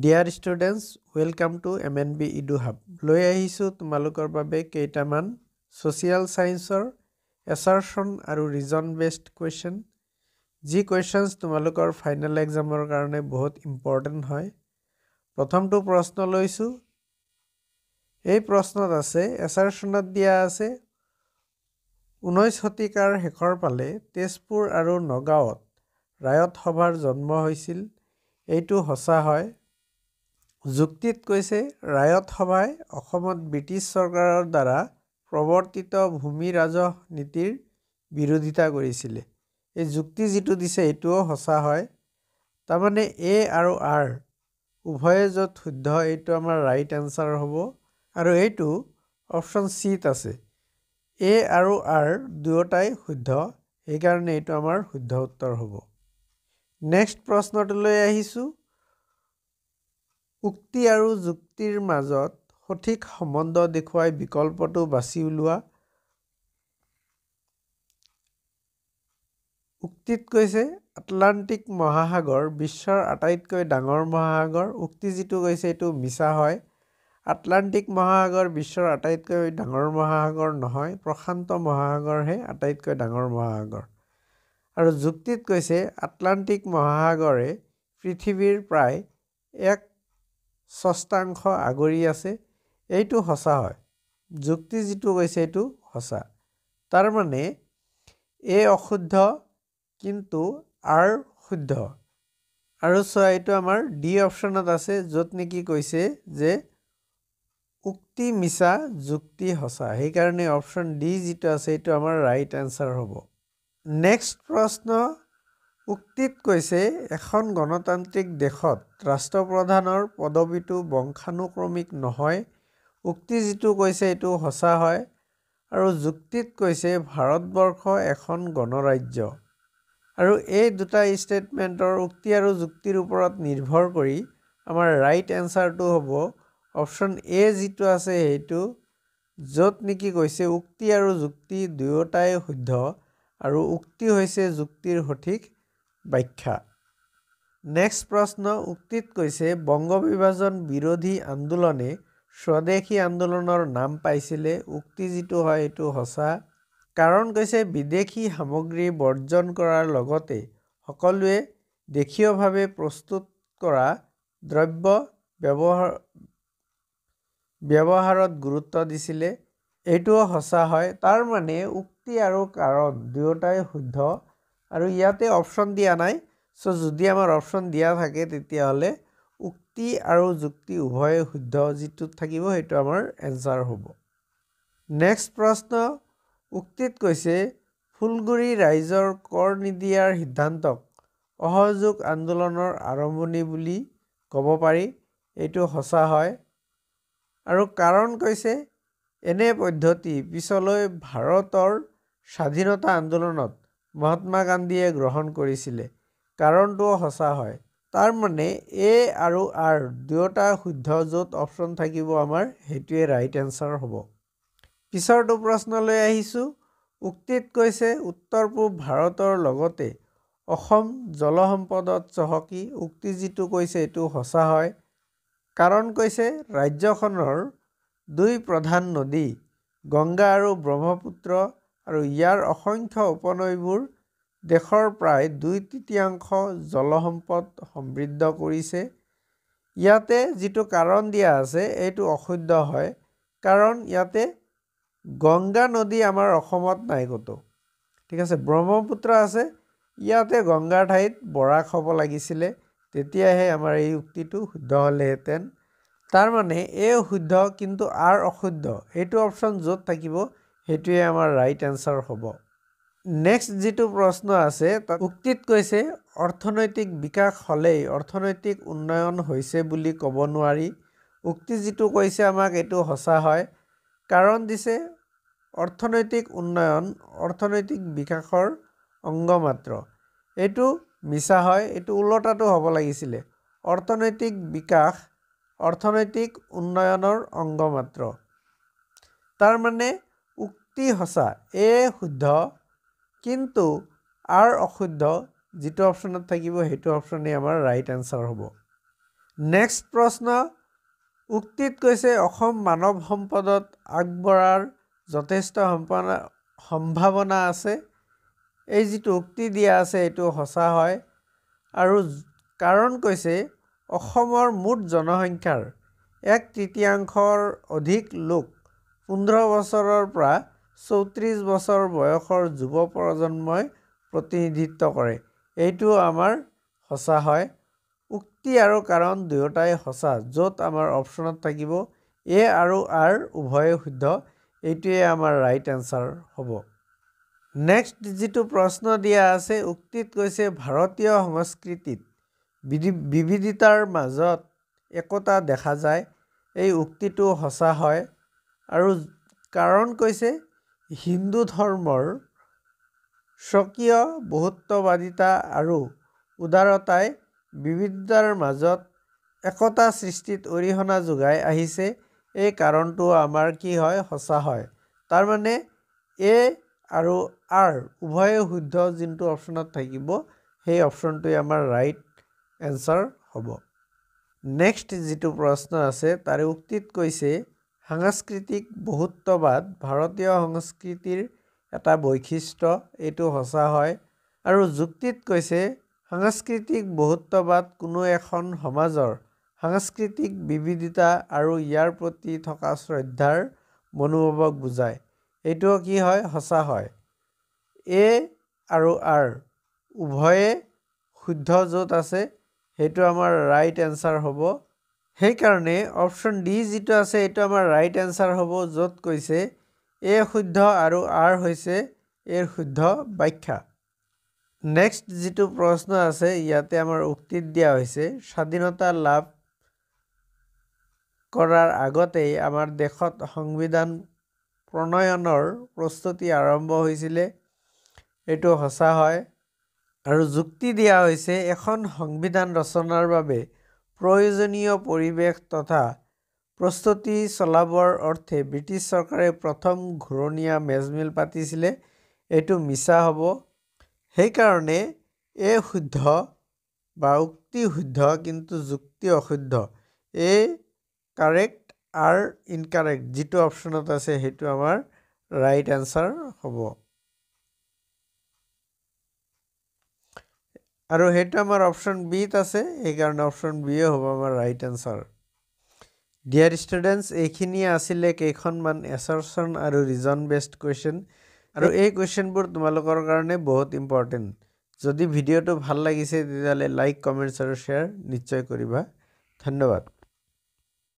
dear students welcome to M N B edu hub লৈ আহিছোঁ তোমালোকৰ বাবে কেইটামান ছ'চিয়েল ছায়েন্সৰ এছাৰশ্যন আৰু ৰিজন বেষ্ড কুৱেশ্যন যি কুৱেশ্যনছ তোমালোকৰ ফাইনেল এক্সামৰ কাৰণে বহুত ইম্পৰ্টেণ্ট হয় প্ৰথমটো প্ৰশ্ন লৈছোঁ এই প্ৰশ্নত আছে এছাৰশ্যনত দিয়া আছে ঊনৈছ শতিকাৰ শেষৰ ফালে তেজপুৰ আৰু নগাঁৱত ৰায়ত সভাৰ জন্ম হৈছিল এইটো সঁচা হয় যুক্তিত কৈছে ৰায়ত সভাই অসমত ব্ৰিটিছ চৰকাৰৰ দ্বাৰা প্ৰৱৰ্তিত ভূমি ৰাজহ নীতিৰ বিৰোধিতা কৰিছিলে এই যুক্তি যিটো দিছে এইটোও সঁচা হয় তাৰমানে এ আৰু আৰ উভয়ে য'ত শুদ্ধ এইটো আমাৰ ৰাইট এনচাৰ হ'ব আৰু এইটো অপশ্যন চিত আছে এ আৰু আৰ দুয়োটাই শুদ্ধ সেইকাৰণে এইটো আমাৰ শুদ্ধ উত্তৰ হ'ব নেক্সট প্ৰশ্নটোলৈ আহিছোঁ উক্তি আৰু যুক্তিৰ মাজত সঠিক সম্বন্ধ দেখুৱাই বিকল্পটো বাছি উলিওৱা উক্তিত কৈছে আটলাণ্টিক মহাসাগৰ বিশ্বৰ আটাইতকৈ ডাঙৰ মহাসাগৰ উক্তি যিটো কৈছে এইটো মিছা হয় আটলাণ্টিক মহাসাগৰ বিশ্বৰ আটাইতকৈ ডাঙৰ মহাসাগৰ নহয় প্ৰশান্ত মহাসাগৰহে আটাইতকৈ ডাঙৰ মহাসাগৰ আৰু যুক্তিত কৈছে আটলাণ্টিক মহাসাগৰে পৃথিৱীৰ প্ৰায় এক ষষ্ঠাংশ আগুৰি আছে এইটো সঁচা হয় যুক্তি যিটো কৈছে এইটো সঁচা তাৰমানে এ অশুদ্ধ কিন্তু আৰ শুদ্ধ আৰু চোৱা এইটো আমাৰ ডি অপশ্যনত আছে য'ত নেকি কৈছে যে উক্তি মিছা যুক্তি সঁচা সেইকাৰণে অপশ্যন ডি যিটো আছে এইটো আমাৰ ৰাইট এনচাৰ হ'ব নেক্সট প্ৰশ্ন উক্তিত কৈছে এখন গণতান্ত্ৰিক দেশত ৰাষ্ট্ৰপ্ৰধানৰ পদবীটো বংশানুক্ৰমিক নহয় উক্তি যিটো কৈছে এইটো সঁচা হয় আৰু যুক্তিত কৈছে ভাৰতবৰ্ষ এখন গণৰাজ্য আৰু এই দুটা ষ্টেটমেণ্টৰ উক্তি আৰু যুক্তিৰ ওপৰত নিৰ্ভৰ কৰি আমাৰ ৰাইট এনচাৰটো হ'ব অপশ্যন এ যিটো আছে সেইটো য'ত নেকি কৈছে উক্তি আৰু যুক্তি দুয়োটাই শুদ্ধ আৰু উক্তি হৈছে যুক্তিৰ সঠিক ব্যাখ্যা নেক্সট প্রশ্ন উক্তিত কৈছে বঙ্গ বিভাজন বিরোধী আন্দোলনে স্বদেশী আন্দোলনের নাম পাইছিলে উক্তি যুক্ত হয় এই সচা কারণ কৈছে বিদেশী সামগ্রী বর্জন করার লগতে সকলে দেশীয়ভাবে প্রস্তুত করা দ্রব্য ব্যবহারত গুরুত্ব দিছিলে এইটাও সচা হয় তার মানে উক্তি আৰু কাৰণ দুয়োটাই শুদ্ধ আৰু ইয়াতে অপশ্যন দিয়া নাই সো যদি আমাৰ অপশ্যন দিয়া থাকে তেতিয়াহ'লে উক্তি আৰু যুক্তি উভয়ে শুদ্ধ যিটোত থাকিব সেইটো আমাৰ এনচাৰ হ'ব নেক্সট প্ৰশ্ন উক্তিত কৈছে ফুলগুৰি ৰাইজৰ কৰ নিদিয়াৰ সিদ্ধান্তক অসহযোগ আন্দোলনৰ আৰম্ভণি বুলি ক'ব পাৰি এইটো সঁচা হয় আৰু কাৰণ কৈছে এনে পদ্ধতি পিছলৈ ভাৰতৰ স্বাধীনতা আন্দোলনত মহাত্মা গান্ধীয়ে গ্ৰহণ কৰিছিলে কাৰণটো সঁচা হয় তাৰমানে এ আৰু আৰ দুয়োটা শুদ্ধ য'ত অপশ্যন থাকিব আমাৰ সেইটোৱে ৰাইট এনচাৰ হ'ব পিছৰটো প্ৰশ্নলৈ আহিছোঁ উক্তিত কৈছে উত্তৰ পূব ভাৰতৰ লগতে অসম জলসম্পদত চহকী উক্তি যিটো কৈছে এইটো সঁচা হয় কাৰণ কৈছে ৰাজ্যখনৰ দুই প্ৰধান নদী গংগা আৰু ব্ৰহ্মপুত্ৰ আৰু ইয়াৰ অসংখ্য উপনৈবোৰ দেশৰ প্ৰায় দুই তৃতীয়াংশ জলসম্পদ সমৃদ্ধ কৰিছে ইয়াতে যিটো কাৰণ দিয়া আছে এইটো অশুদ্ধ হয় কাৰণ ইয়াতে গংগা নদী আমাৰ অসমত নাই ক'তো ঠিক আছে ব্ৰহ্মপুত্ৰ আছে ইয়াতে গংগাৰ ঠাইত বৰাক হ'ব লাগিছিলে তেতিয়াহে আমাৰ এই উক্তিটো শুদ্ধ হ'লেহেঁতেন তাৰমানে এই শুদ্ধ কিন্তু আৰ অশুদ্ধ এইটো অপশ্যন য'ত থাকিব সেইটোৱে আমাৰ ৰাইট এনচাৰ হ'ব নেক্সট যিটো প্ৰশ্ন আছে তাত উক্তিত কৈছে অৰ্থনৈতিক বিকাশ হ'লেই অৰ্থনৈতিক উন্নয়ন হৈছে বুলি ক'ব নোৱাৰি উক্তি যিটো কৈছে আমাক এইটো সঁচা হয় কাৰণ দিছে অৰ্থনৈতিক উন্নয়ন অৰ্থনৈতিক বিকাশৰ অংগ মাত্ৰ এইটো মিছা হয় এইটো ওলোটাটো হ'ব লাগিছিলে অৰ্থনৈতিক বিকাশ অৰ্থনৈতিক উন্নয়নৰ অংগ তাৰমানে যুক্তি সঁচা এ শুদ্ধ কিন্তু আৰ অশুদ্ধ যিটো অপশ্যনত থাকিব সেইটো অপশ্যনেই আমাৰ ৰাইট এনচাৰ হ'ব নেক্সট প্ৰশ্ন উক্তিত কৈছে অসম মানৱ সম্পদত আগবঢ়াৰ যথেষ্ট সম্ভাৱনা আছে এই যিটো উক্তি দিয়া আছে এইটো সঁচা হয় আৰু কাৰণ কৈছে অসমৰ মুঠ জনসংখ্যাৰ এক তৃতীয়াংশৰ অধিক লোক পোন্ধৰ বছৰৰ পৰা চৌত্ৰিছ বছৰ বয়সৰ যুৱ প্ৰজন্মই প্ৰতিনিধিত্ব কৰে এইটো আমাৰ সঁচা হয় উক্তি আৰু কাৰণ দুয়োটাই সঁচা য'ত আমাৰ অপশ্যনত থাকিব এ আৰু আৰ উভয়ে শুদ্ধ এইটোৱে আমাৰ ৰাইট এনচাৰ হ'ব নেক্সট যিটো প্ৰশ্ন দিয়া আছে উক্তিত কৈছে ভাৰতীয় সংস্কৃতিত বিবিধিতাৰ মাজত একতা দেখা যায় এই উক্তিটো সঁচা হয় আৰু কাৰণ কৈছে হিন্দু ধৰ্মৰ স্বকীয় বহুত্ববাদিতা আৰু উদাৰতাই বিবিধতাৰ মাজত একতা সৃষ্টিত অৰিহণা যোগাই আহিছে এই কাৰণটো আমাৰ কি হয় সঁচা হয় তাৰমানে এ আৰু আৰ উভয়ে শুদ্ধ যোনটো অপশ্যনত থাকিব সেই অপশ্যনটোৱে আমাৰ ৰাইট এনচাৰ হ'ব নেক্সট যিটো প্ৰশ্ন আছে তাৰে উক্তিত কৈছে সাংস্কৃতিক বহুত্ববাদ ভাৰতীয় সংস্কৃতিৰ এটা বৈশিষ্ট্য এইটো সঁচা হয় আৰু যুক্তিত কৈছে সাংস্কৃতিক বহুত্ববাদ কোনো এখন সমাজৰ সাংস্কৃতিক বিবিধতা আৰু ইয়াৰ প্ৰতি থকা শ্ৰদ্ধাৰ মনোভাৱক বুজায় এইটো কি হয় সঁচা হয় এ আৰু আৰ উভয়ে শুদ্ধ য'ত আছে সেইটো আমাৰ ৰাইট এনচাৰ হ'ব সেইকাৰণে অপশ্যন ডি যিটো আছে এইটো আমাৰ ৰাইট এনচাৰ হ'ব য'ত কৈছে এ শুদ্ধ আৰু আৰ হৈছে এৰ শুদ্ধ ব্যাখ্যা নেক্সট যিটো প্ৰশ্ন আছে ইয়াতে আমাৰ উক্তিত দিয়া হৈছে স্বাধীনতা লাভ কৰাৰ আগতেই আমাৰ দেশত সংবিধান প্ৰণয়নৰ প্ৰস্তুতি আৰম্ভ হৈছিলে এইটো সঁচা হয় আৰু যুক্তি দিয়া হৈছে এখন সংবিধান ৰচনাৰ বাবে প্ৰয়োজনীয় পৰিৱেশ তথা প্ৰস্তুতি চলাবৰ অৰ্থে ব্ৰিটিছ চৰকাৰে প্ৰথম ঘূৰণীয়া মেজমেল পাতিছিলে এইটো মিছা হ'ব সেইকাৰণে এই শুদ্ধ বা উক্তি শুদ্ধ কিন্তু যুক্তি অশুদ্ধ এই কাৰেক্ট আৰ ইনকাৰেক্ট যিটো অপশ্যনত আছে সেইটো আমাৰ ৰাইট এনচাৰ হ'ব আৰু সেইটো আমাৰ অপশ্যন বিত আছে সেইকাৰণে অপশ্যন বিয়ে হ'ব আমাৰ ৰাইট এনচাৰ ডিয়াৰ ষ্টুডেণ্টছ এইখিনিয়ে আছিলে কেইখনমান এচৰচন আৰু ৰিজন বেষ্ট কুৱেশ্যন আৰু এই কুৱেশ্যনবোৰ তোমালোকৰ কাৰণে বহুত ইম্পৰ্টেণ্ট যদি ভিডিঅ'টো ভাল লাগিছে তেতিয়াহ'লে লাইক কমেণ্টছ আৰু শ্বেয়াৰ নিশ্চয় কৰিবা ধন্যবাদ